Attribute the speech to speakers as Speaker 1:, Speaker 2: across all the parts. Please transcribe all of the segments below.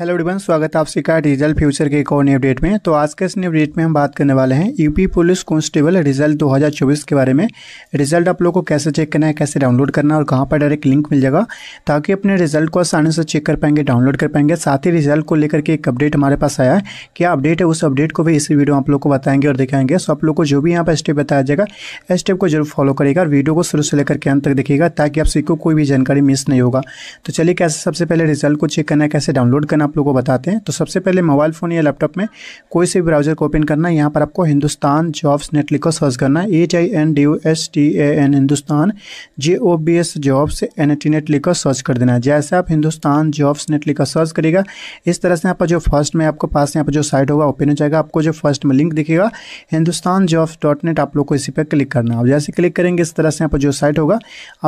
Speaker 1: hello everyone स्वागत है आप आपका रिजल्ट फ्यूचर के एक और नई अपडेट में तो आज के इस नई अपडेट में हम बात करने वाले हैं यूपी पुलिस कांस्टेबल रिजल्ट 2024 के बारे में रिजल्ट आप लोगों को कैसे चेक करना है कैसे डाउनलोड करना है और कहां पर डायरेक्ट लिंक मिल जाएगा ताकि अपने रिजल्ट को आसानी से चेक कर पाएंगे डाउनलोड कर पाएंगे साथ ही रिजल्ट को लेकर के एक अपडेट हमारे पास आया है क्या अपडेट है उस अपडेट को भी इसी वीडियो आप लोग को बताएंगे और दिखाएंगे सो आप लोग को जो भी यहाँ पर स्टेप बताया जाएगा स्टेप को जरूर फॉलो करेगा और वीडियो को शुरू से लेकर के अंत तक देखिएगा ताकि आप सीखो कोई भी जानकारी मिस नहीं होगा तो चलिए कैसे सबसे पहले रिजल्ट को चेक करना है कैसे डाउनलोड करना आप लोगों को बताते हैं तो सबसे पहले मोबाइल फ़ोन या लैपटॉप में कोई से भी ब्राउज़र को ओपन करना है यहाँ पर आपको हिंदुस्तान जॉब्स नेट लिखो सर्च करना है H I N D U S T A N Hindustan J O B S jobs N T net लिखकर सर्च कर देना है जैसे आप हिंदुस्तान जॉब्स नेट लिखकर सर्च करेगा इस तरह से आपका जो फर्स्ट में आपको पास यहाँ पर जो साइट होगा ओपन हो जाएगा आपको जो फर्स्ट में लिंक दिखेगा हिंदुस्तान जॉब्स डॉट नेट आप लोग को इसी पर क्लिक करना है जैसे क्लिक करेंगे इस तरह से यहाँ पर जो साइट होगा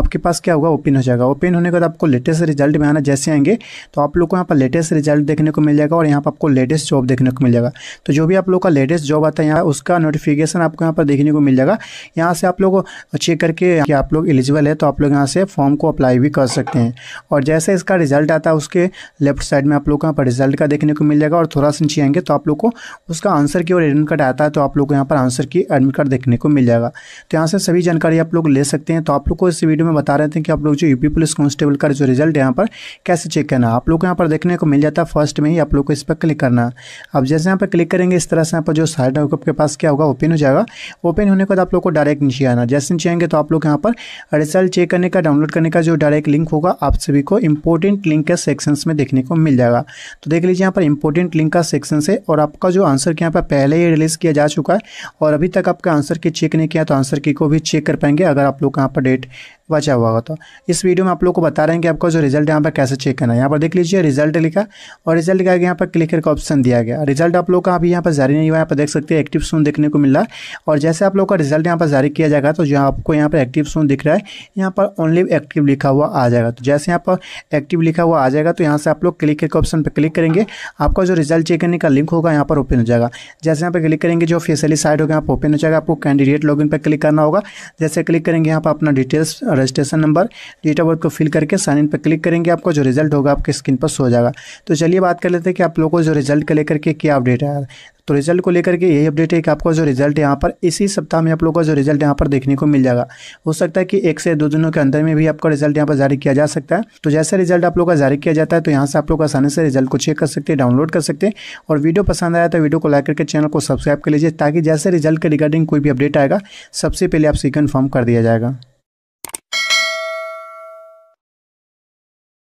Speaker 1: आपके पास क्या होगा ओपन हो जाएगा ओपन होने के बाद आपको लेटेस्ट रिजल्ट में आना जैसे आएंगे तो आप लोग को यहाँ पर लेटेस्ट रिजल्ट देखने को मिल जाएगा और यहाँ पर आपको लेटेस्ट जॉब देखने को मिल जाएगा तो जो भी आप लोग का लेटेस्ट जॉब आता है यहाँ उसका नोटिफिकेशन आपको यहाँ पर देखने को मिल जाएगा यहाँ से आप लोग चेक करके कि आप लोग एलिजिबल है तो आप लोग यहाँ से फॉर्म को अप्लाई भी कर सकते हैं और जैसे इसका रिजल्ट आता है उसके लेफ्ट साइड में आप लोग को यहाँ पर रिजल्ट का देखने को मिल जाएगा और थोड़ा सा नीचे आएंगे तो आप लोग को उसका आंसर की और एडमिट कार्ड आता है तो आप लोग को यहाँ पर आंसर की एडमिट कार्ड देखने को मिल जाएगा तो यहाँ से सभी जानकारी आप लोग ले सकते हैं तो आप लोग को इस वीडियो में बता रहे थे कि आप लोग जो यूपी पुलिस कॉन्स्टेबल का जो रिजल्ट है यहाँ पर कैसे चेक करना आप लोग को यहाँ पर देखने को मिल जाता रहता है फर्स्ट में ही आप लोग को इस पर क्लिक करना अब जैसे यहाँ पर क्लिक करेंगे इस तरह से यहाँ पर जो साइड है आपके पास क्या होगा ओपन हो जाएगा ओपन होने के बाद आप लोग को डायरेक्ट नीचे आना जैसे नीचे आएंगे तो आप लोग यहाँ पर रिजल्ट चेक करने का डाउनलोड करने का जो डायरेक्ट लिंक होगा आप सभी को इंपॉर्टेंट लिंक के सेक्शन में देखने को मिल जाएगा तो देख लीजिए यहाँ पर इंपॉर्टेंट लिंक का सेक्शन है और आपका जो आंसर यहाँ पर पहले ही रिलीज़ किया जा चुका है और अभी तक आपका आंसर की चेक नहीं किया तो आंसर की को भी चेक कर पाएंगे अगर आप लोग यहाँ पर डेट बचा हुआ होगा तो इस वीडियो में आप लोग को बता रहे हैं कि आपका जो रिजल्ट यहाँ पर कैसे चेक करना है यहाँ पर देख लीजिए रिजल्ट लिखा और रिजल्ट का यहाँ पर क्लिक करके ऑप्शन दिया गया रिजल्ट आप लोग का अभी यहाँ पर जारी नहीं हुआ यहाँ पर देख सकते हैं एक्टिव सोन देखने को मिल रहा है और जैसे आप लोग का रिजल्ट यहाँ पर जारी किया जाएगा तो जो आपको यहाँ पर एक्टिव सोन दिख रहा है यहाँ पर ओनली एक्टिव लिखा हुआ आ जाएगा तो जैसे यहाँ पर एक्टिव लिखा हुआ आ जाएगा तो यहाँ से आप लोग क्लिक करके ऑप्शन पर क्लिक करेंगे आपका जो रिजल्ट चेक करने का लिंक होगा यहाँ पर ओपन हो जाएगा जैसे यहाँ पर क्लिक करेंगे जो फेसली साइट होगा यहाँ पर ओपन हो जाएगा आपको कैंडिडेट लॉग पर क्लिक करना होगा जैसे क्लिक करेंगे यहाँ पर अपना details registration number date of birth को फिल करके साइन इन पर क्लिक करेंगे आपको जो रिजल्ट होगा आपके स्क्रीन पर सो जाएगा तो चलिए बात कर लेते हैं कि आप लोगों को जो रिजल्ट को लेकर के क्या अपडेट है तो रिजल्ट को लेकर के यही अपडेट है कि आपका जो रिजल्ट यहाँ पर इसी सप्ताह में आप लोगों का जो रिजल्ट यहाँ पर देखने को मिल जाएगा हो सकता है कि एक से दो दिनों के अंदर में भी आपका रिजल्ट यहाँ पर जारी किया जा सकता है तो जैसे रिजल्ट आप लोगों का जारी किया जाता है तो यहाँ से आप लोग आसानी से रिजल्ट को चेक कर सकते हैं डाउनलोड कर सकते हैं और वीडियो पसंद आया तो वीडियो को लाइक करके चैनल को सब्सक्राइब कर लीजिए ताकि जैसे रिजल्ट के रिगार्डिंग कोई भी अपडेट आएगा सबसे पहले आपसे कन्फर्म कर दिया जाएगा